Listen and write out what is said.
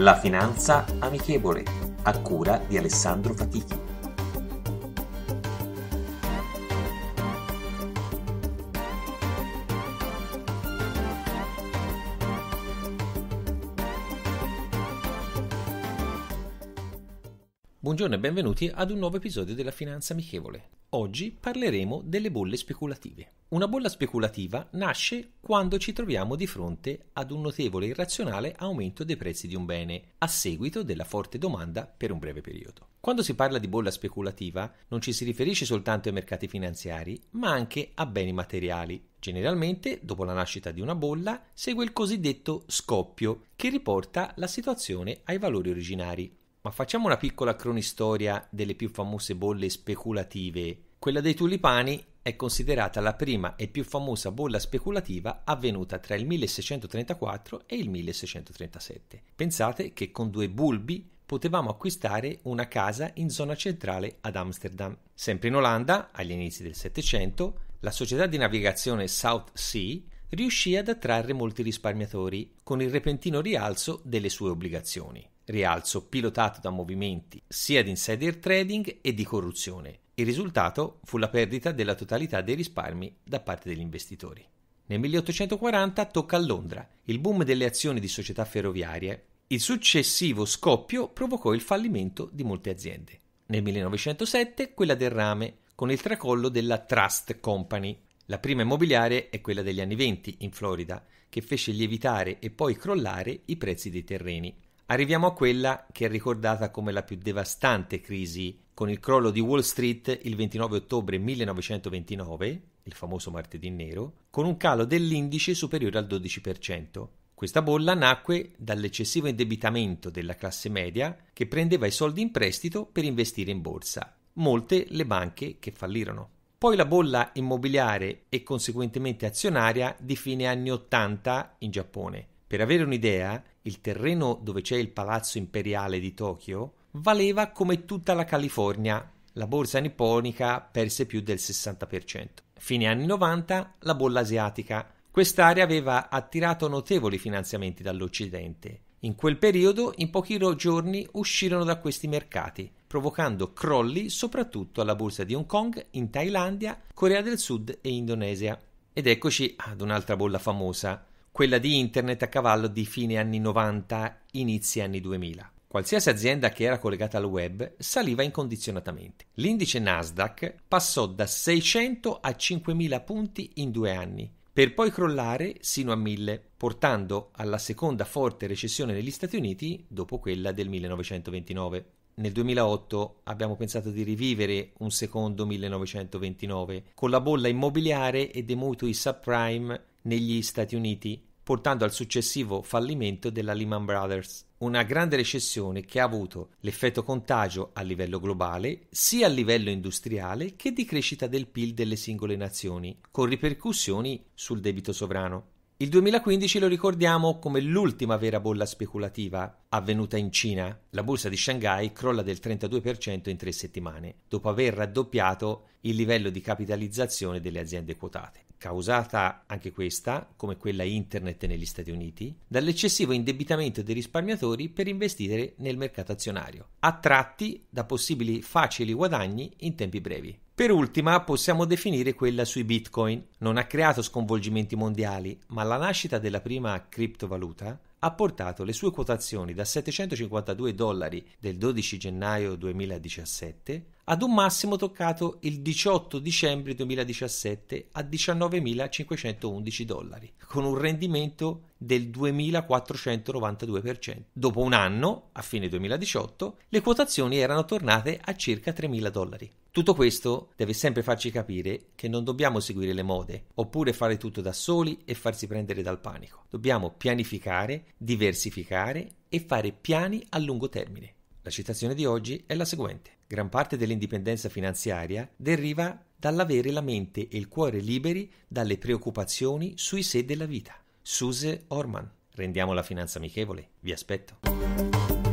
La finanza amichevole, a cura di Alessandro Fatichi. Buongiorno e benvenuti ad un nuovo episodio della Finanza Amichevole. Oggi parleremo delle bolle speculative. Una bolla speculativa nasce quando ci troviamo di fronte ad un notevole e irrazionale aumento dei prezzi di un bene a seguito della forte domanda per un breve periodo. Quando si parla di bolla speculativa non ci si riferisce soltanto ai mercati finanziari, ma anche a beni materiali. Generalmente, dopo la nascita di una bolla, segue il cosiddetto scoppio, che riporta la situazione ai valori originari. Ma facciamo una piccola cronistoria delle più famose bolle speculative quella dei tulipani è considerata la prima e più famosa bolla speculativa avvenuta tra il 1634 e il 1637. Pensate che con due bulbi potevamo acquistare una casa in zona centrale ad Amsterdam. Sempre in Olanda, agli inizi del Settecento, la società di navigazione South Sea riuscì ad attrarre molti risparmiatori con il repentino rialzo delle sue obbligazioni. Rialzo pilotato da movimenti sia di insider trading e di corruzione, il risultato fu la perdita della totalità dei risparmi da parte degli investitori. Nel 1840 tocca a Londra il boom delle azioni di società ferroviarie. Il successivo scoppio provocò il fallimento di molte aziende. Nel 1907 quella del rame, con il tracollo della Trust Company. La prima immobiliare è quella degli anni 20 in Florida, che fece lievitare e poi crollare i prezzi dei terreni. Arriviamo a quella che è ricordata come la più devastante crisi, con il crollo di Wall Street il 29 ottobre 1929, il famoso martedì nero, con un calo dell'indice superiore al 12%. Questa bolla nacque dall'eccessivo indebitamento della classe media che prendeva i soldi in prestito per investire in borsa. Molte le banche che fallirono. Poi la bolla immobiliare e conseguentemente azionaria di fine anni 80 in Giappone. Per avere un'idea, il terreno dove c'è il palazzo imperiale di Tokyo, valeva come tutta la California. La borsa nipponica perse più del 60%. Fine anni 90, la bolla asiatica. Quest'area aveva attirato notevoli finanziamenti dall'Occidente. In quel periodo, in pochi giorni uscirono da questi mercati, provocando crolli soprattutto alla borsa di Hong Kong, in Thailandia, Corea del Sud e Indonesia. Ed eccoci ad un'altra bolla famosa, quella di internet a cavallo di fine anni 90, inizi anni 2000. Qualsiasi azienda che era collegata al web saliva incondizionatamente. L'indice Nasdaq passò da 600 a 5000 punti in due anni, per poi crollare sino a 1000, portando alla seconda forte recessione negli Stati Uniti dopo quella del 1929. Nel 2008 abbiamo pensato di rivivere un secondo 1929 con la bolla immobiliare e dei mutui subprime negli Stati Uniti portando al successivo fallimento della Lehman Brothers. Una grande recessione che ha avuto l'effetto contagio a livello globale, sia a livello industriale che di crescita del PIL delle singole nazioni, con ripercussioni sul debito sovrano. Il 2015 lo ricordiamo come l'ultima vera bolla speculativa avvenuta in Cina. La borsa di Shanghai crolla del 32% in tre settimane, dopo aver raddoppiato il livello di capitalizzazione delle aziende quotate causata anche questa, come quella internet negli Stati Uniti, dall'eccessivo indebitamento dei risparmiatori per investire nel mercato azionario, attratti da possibili facili guadagni in tempi brevi. Per ultima possiamo definire quella sui bitcoin. Non ha creato sconvolgimenti mondiali, ma la nascita della prima criptovaluta ha portato le sue quotazioni da 752 dollari del 12 gennaio 2017 ad un massimo toccato il 18 dicembre 2017 a 19.511 dollari, con un rendimento del 2.492%. Dopo un anno, a fine 2018, le quotazioni erano tornate a circa 3.000 dollari. Tutto questo deve sempre farci capire che non dobbiamo seguire le mode, oppure fare tutto da soli e farsi prendere dal panico. Dobbiamo pianificare, diversificare e fare piani a lungo termine. La citazione di oggi è la seguente gran parte dell'indipendenza finanziaria deriva dall'avere la mente e il cuore liberi dalle preoccupazioni sui sé della vita. Suse Orman. Rendiamo la finanza amichevole. Vi aspetto.